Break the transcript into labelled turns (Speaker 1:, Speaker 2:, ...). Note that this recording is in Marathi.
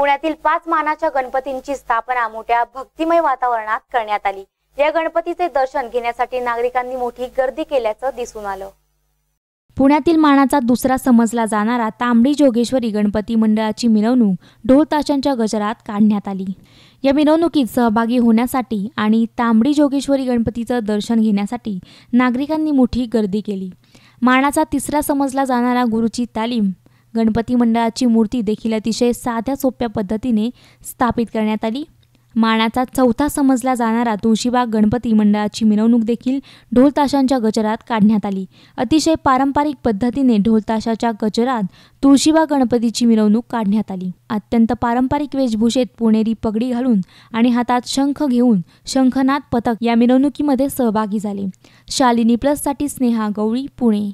Speaker 1: पुण्यातील पाच मानाच्या गणपतींची स्थापना मोठ्या भक्तिमय वातावरणात करण्यात आली या गणपतीचे दर्शन घेण्यासाठी नागरिकांनी मोठी गर्दी केल्याचं दिसून आलं
Speaker 2: पुण्यातील मानाचा दुसरा समजला जाणारा तांबडी जोगेश्वरी गणपती मंडळाची मिरवणूक ढोल ताशांच्या गजरात काढण्यात आली या मिरवणुकीत सहभागी होण्यासाठी आणि तांबडी जोगेश्वरी गणपतीचं दर्शन घेण्यासाठी नागरिकांनी मोठी गर्दी केली मानाचा तिसरा समजला जाणारा गुरुची तालीम गणपती मंडळाची मूर्ती देखील अतिशय साध्या सोप्या पद्धतीने स्थापित करण्यात आली मानाचा चौथा समजला जाणारा तुळशीबाग गणपती मंडळाची मिरवणूक देखील ढोलताशांच्या गजरात काढण्यात आली अतिशय पारंपरिक पद्धतीने ढोलताशाच्या गजरात तुळशीबाग गणपतीची मिरवणूक काढण्यात आली अत्यंत पारंपरिक वेशभूषेत पुणेरी पगडी घालून आणि हातात शंख घेऊन शंखनाथ पथक या मिरवणुकीमध्ये सहभागी झाले शालिनी प्लससाठी स्नेहा गवळी पुणे